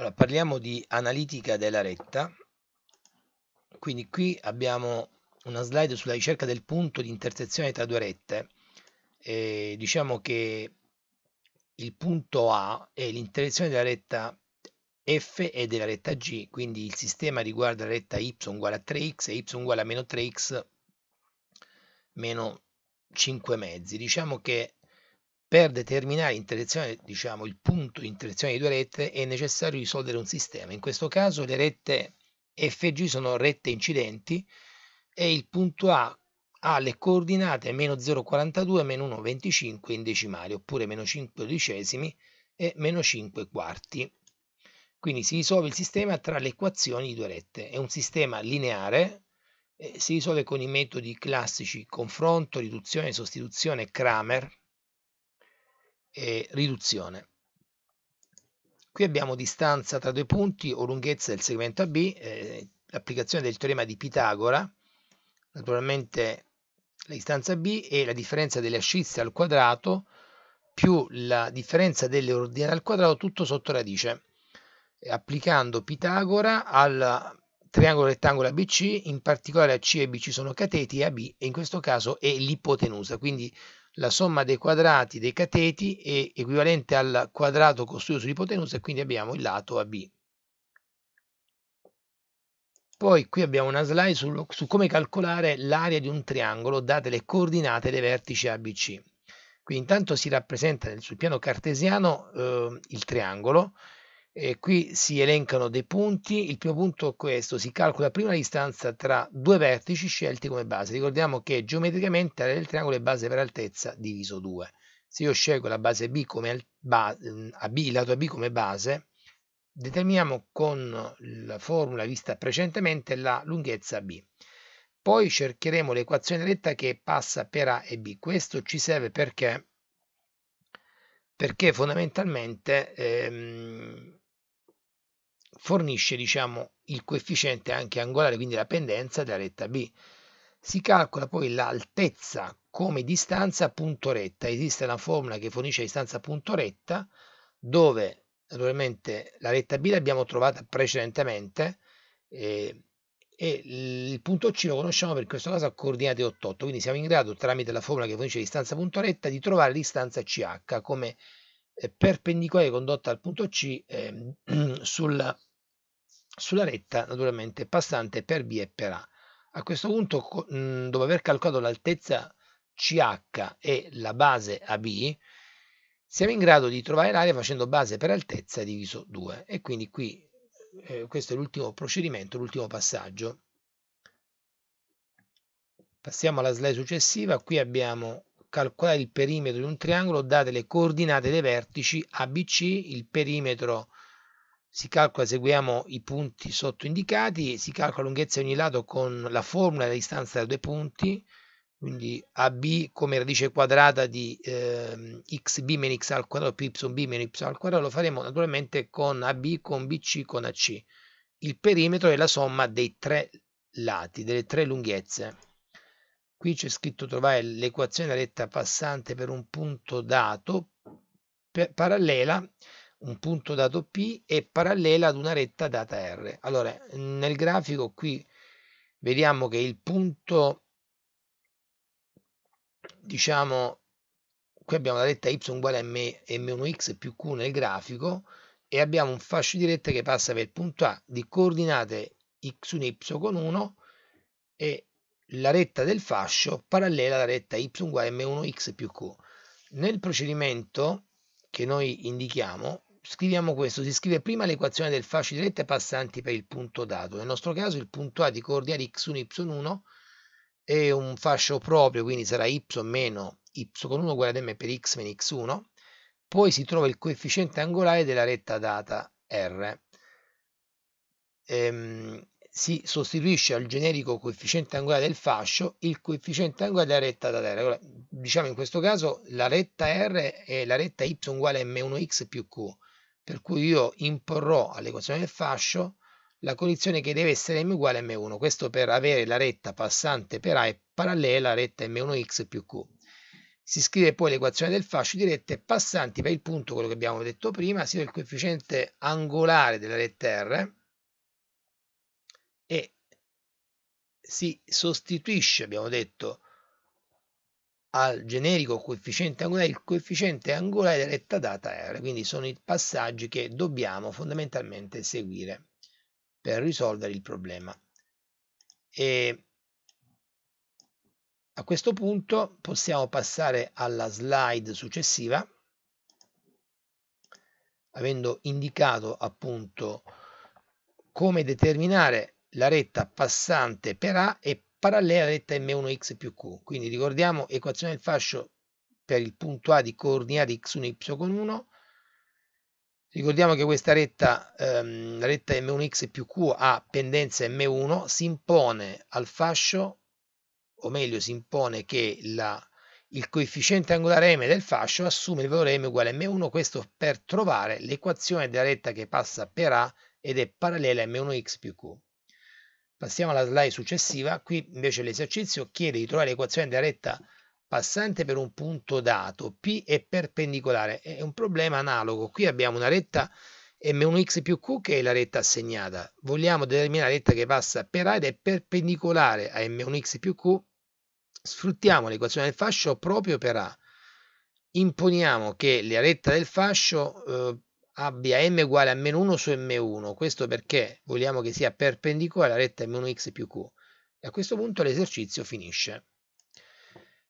Allora, parliamo di analitica della retta. Quindi qui abbiamo una slide sulla ricerca del punto di intersezione tra due rette. E diciamo che il punto A è l'intersezione della retta F e della retta G, quindi il sistema riguarda la retta y uguale a 3x e y uguale a meno 3x meno 5 mezzi. Diciamo che per determinare diciamo, il punto di interazione di due rette è necessario risolvere un sistema. In questo caso le rette FG sono rette incidenti e il punto A ha le coordinate meno 0,42, meno 1,25 in decimali, oppure meno 5 dodicesimi e meno 5 quarti. Quindi si risolve il sistema tra le equazioni di due rette. È un sistema lineare, eh, si risolve con i metodi classici confronto, riduzione, sostituzione, Kramer, e riduzione. Qui abbiamo distanza tra due punti o lunghezza del segmento AB, eh, l'applicazione del teorema di Pitagora, naturalmente la distanza B è la differenza delle ascisse al quadrato più la differenza delle ordinate al quadrato tutto sotto radice, applicando Pitagora alla triangolo rettangolo ABC, in particolare AC e BC sono cateti e AB e in questo caso è l'ipotenusa, quindi la somma dei quadrati dei cateti è equivalente al quadrato costruito sull'ipotenusa e quindi abbiamo il lato AB. Poi qui abbiamo una slide su, su come calcolare l'area di un triangolo date le coordinate dei vertici ABC. Qui intanto si rappresenta sul piano cartesiano eh, il triangolo, eh, qui si elencano dei punti, il primo punto è questo, si calcola prima la distanza tra due vertici scelti come base, ricordiamo che geometricamente l'area del triangolo è base per altezza diviso 2, se io scelgo la base B come base, mm, AB, il lato AB come base, determiniamo con la formula vista precedentemente la lunghezza B, poi cercheremo l'equazione retta che passa per A e B, questo ci serve perché perché fondamentalmente ehm, fornisce diciamo, il coefficiente anche angolare, quindi la pendenza della retta B. Si calcola poi l'altezza come distanza punto retta. Esiste una formula che fornisce distanza punto retta dove naturalmente la retta B l'abbiamo trovata precedentemente eh, e il punto C lo conosciamo per questo caso a coordinate 8,8, quindi siamo in grado tramite la formula che fornisce distanza punto retta di trovare distanza CH come eh, perpendicolare condotta al punto C eh, sulla sulla retta naturalmente passante per B e per A. A questo punto, mm, dopo aver calcolato l'altezza CH e la base AB, siamo in grado di trovare l'area facendo base per altezza diviso 2 e quindi qui eh, questo è l'ultimo procedimento, l'ultimo passaggio. Passiamo alla slide successiva, qui abbiamo calcolato il perimetro di un triangolo, date le coordinate dei vertici ABC, il perimetro si calcola, seguiamo i punti sotto indicati, si calcola la lunghezza di ogni lato con la formula della distanza tra due punti, quindi AB come radice quadrata di eh, xb meno x al quadrato più yb meno y al quadrato, lo faremo naturalmente con AB, con BC, con AC. Il perimetro è la somma dei tre lati, delle tre lunghezze. Qui c'è scritto trovare l'equazione retta passante per un punto dato parallela un punto dato P è parallela ad una retta data R. Allora, nel grafico qui vediamo che il punto, diciamo, qui abbiamo la retta y uguale a m, m1x più q nel grafico e abbiamo un fascio di retta che passa per il punto A di coordinate x1 y con 1 e la retta del fascio parallela alla retta y uguale a m1x più q. Nel procedimento che noi indichiamo scriviamo questo, si scrive prima l'equazione del fascio di rette passanti per il punto dato. Nel nostro caso il punto A di coordinate x1, y1 è un fascio proprio, quindi sarà y meno y con 1 uguale a m per x meno x1. Poi si trova il coefficiente angolare della retta data r. Ehm, si sostituisce al generico coefficiente angolare del fascio il coefficiente angolare della retta data r. Allora, diciamo in questo caso la retta r è la retta y uguale a m1x più q per cui io imporrò all'equazione del fascio la condizione che deve essere m uguale a m1, questo per avere la retta passante per A è parallela alla retta m1x più q. Si scrive poi l'equazione del fascio di rette passanti per il punto, quello che abbiamo detto prima, sia il coefficiente angolare della retta R e si sostituisce, abbiamo detto, al generico coefficiente angolare, il coefficiente angolare della retta data R, quindi sono i passaggi che dobbiamo fondamentalmente seguire per risolvere il problema. E a questo punto possiamo passare alla slide successiva, avendo indicato appunto come determinare la retta passante per A e parallela alla retta m1x più q. Quindi ricordiamo equazione del fascio per il punto A di coordinate x1, y 1. Ricordiamo che questa retta, ehm, la retta m1x più q ha pendenza m1, si impone al fascio, o meglio si impone che la, il coefficiente angolare m del fascio assume il valore m uguale a m1, questo per trovare l'equazione della retta che passa per A ed è parallela a m1x più q. Passiamo alla slide successiva, qui invece l'esercizio chiede di trovare l'equazione della retta passante per un punto dato, P è perpendicolare, è un problema analogo, qui abbiamo una retta m1x più q che è la retta assegnata, vogliamo determinare la retta che passa per A ed è perpendicolare a m1x più q, sfruttiamo l'equazione del fascio proprio per A, imponiamo che la retta del fascio eh, abbia m uguale a meno 1 su m1, questo perché vogliamo che sia perpendicolare alla retta m1x più q. E a questo punto l'esercizio finisce.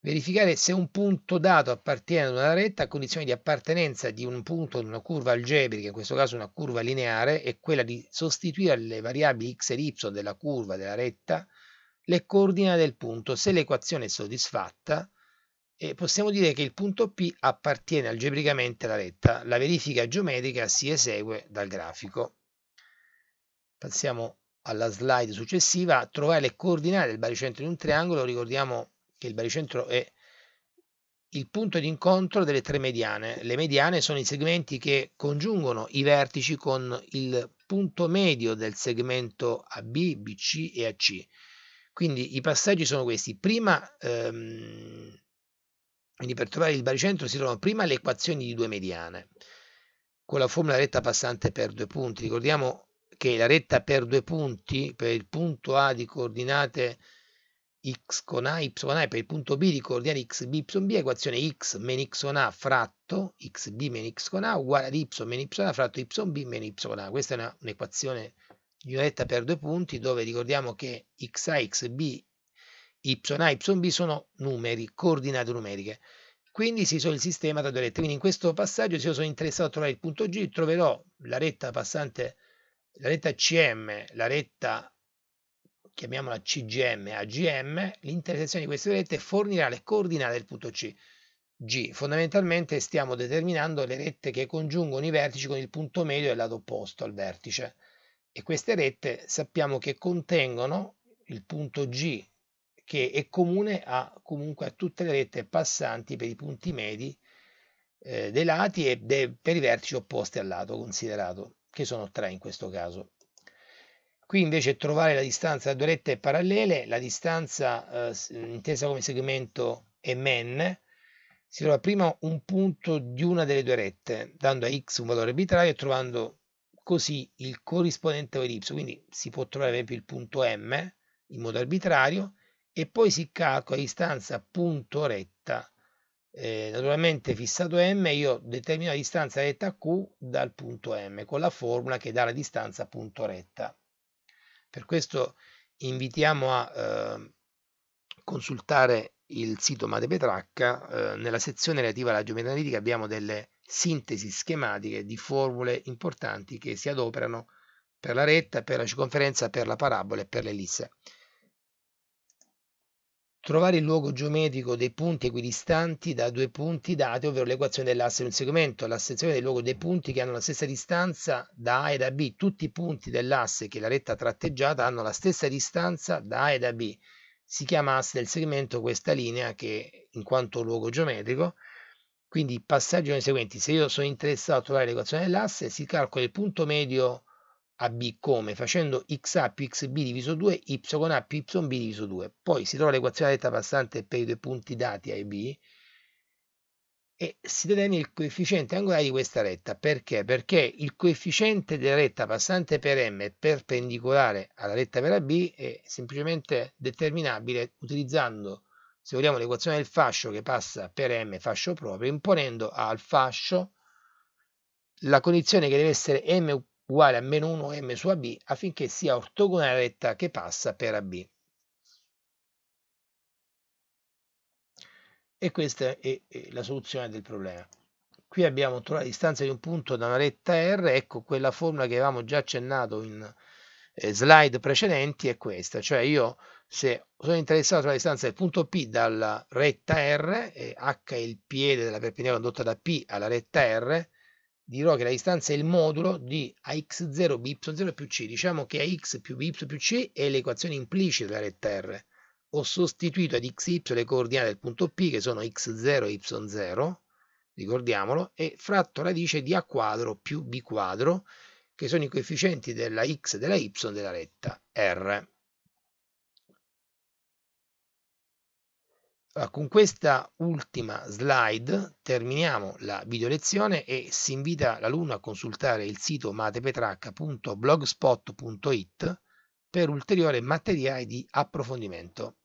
Verificare se un punto dato appartiene ad una retta a condizione di appartenenza di un punto ad una curva algebrica, in questo caso una curva lineare, è quella di sostituire alle variabili x e y della curva della retta le coordinate del punto. Se l'equazione è soddisfatta, e possiamo dire che il punto P appartiene algebricamente alla retta. La verifica geometrica si esegue dal grafico. Passiamo alla slide successiva. Trovare le coordinate del baricentro di un triangolo. Ricordiamo che il baricentro è il punto di incontro delle tre mediane. Le mediane sono i segmenti che congiungono i vertici con il punto medio del segmento AB, BC e AC. Quindi i passaggi sono questi. Prima ehm, quindi per trovare il baricentro si trovano prima le equazioni di due mediane, con la formula retta passante per due punti. Ricordiamo che la retta per due punti, per il punto A di coordinate x con A, y con A, e per il punto B di coordinate x, b, y, b, equazione x meno x con A fratto x, b meno x con A uguale ad y meno y con A fratto y b meno y con A. Questa è un'equazione di una retta per due punti dove ricordiamo che x a, x, b y A, yb sono numeri, coordinate numeriche. Quindi si sono il sistema tra due rette. Quindi in questo passaggio, se io sono interessato a trovare il punto G, troverò la retta passante, la retta CM, la retta chiamiamola CGM, AGM, l'intersezione di queste due rette fornirà le coordinate del punto C. G. Fondamentalmente stiamo determinando le rette che congiungono i vertici con il punto medio e il lato opposto al vertice e queste rette sappiamo che contengono il punto G che è comune a, comunque a tutte le rette passanti per i punti medi eh, dei lati e de, per i vertici opposti al lato considerato, che sono tre in questo caso. Qui invece trovare la distanza da due rette parallele, la distanza eh, intesa come segmento MN, si trova prima un punto di una delle due rette, dando a x un valore arbitrario e trovando così il corrispondente o ellipso, quindi si può trovare ad esempio il punto M in modo arbitrario e poi si calcola distanza punto retta eh, naturalmente fissato m io determino la distanza retta q dal punto m con la formula che dà la distanza punto retta per questo invitiamo a eh, consultare il sito Mate Petracca eh, nella sezione relativa alla geometria analitica abbiamo delle sintesi schematiche di formule importanti che si adoperano per la retta, per la circonferenza, per la parabola e per l'ellisse trovare il luogo geometrico dei punti equidistanti da due punti dati, ovvero l'equazione dell'asse di un segmento, la del luogo dei punti che hanno la stessa distanza da A e da B. Tutti i punti dell'asse che la retta tratteggiata hanno la stessa distanza da A e da B. Si chiama asse del segmento questa linea che in quanto luogo geometrico. Quindi i passaggi sono i seguenti. Se io sono interessato a trovare l'equazione dell'asse, si calcola il punto medio a b come facendo xa più xb diviso 2 y con a più yb diviso 2 poi si trova l'equazione detta passante per i due punti dati a e b e si determina il coefficiente angolare di questa retta perché? perché il coefficiente della retta passante per m perpendicolare alla retta per ab è semplicemente determinabile utilizzando se vogliamo l'equazione del fascio che passa per m fascio proprio imponendo al fascio la condizione che deve essere m uguale a meno 1m su AB affinché sia ortogonale alla retta che passa per AB. E questa è la soluzione del problema. Qui abbiamo trovato la distanza di un punto da una retta R, ecco quella formula che avevamo già accennato in eh, slide precedenti è questa, cioè io se sono interessato alla distanza del punto P dalla retta R, e H è il piede della perpendicola condotta da P alla retta R, dirò che la distanza è il modulo di ax0 by0 più c. Diciamo che ax più by più c è l'equazione implicita della lettera r. Ho sostituito ad xy le coordinate del punto P che sono x0 y0, ricordiamolo, e fratto radice di a quadro più b quadro, che sono i coefficienti della x, della y, della retta r. con questa ultima slide terminiamo la video lezione e si invita l'alunno a consultare il sito matepetracca.blogspot.it per ulteriori materiali di approfondimento.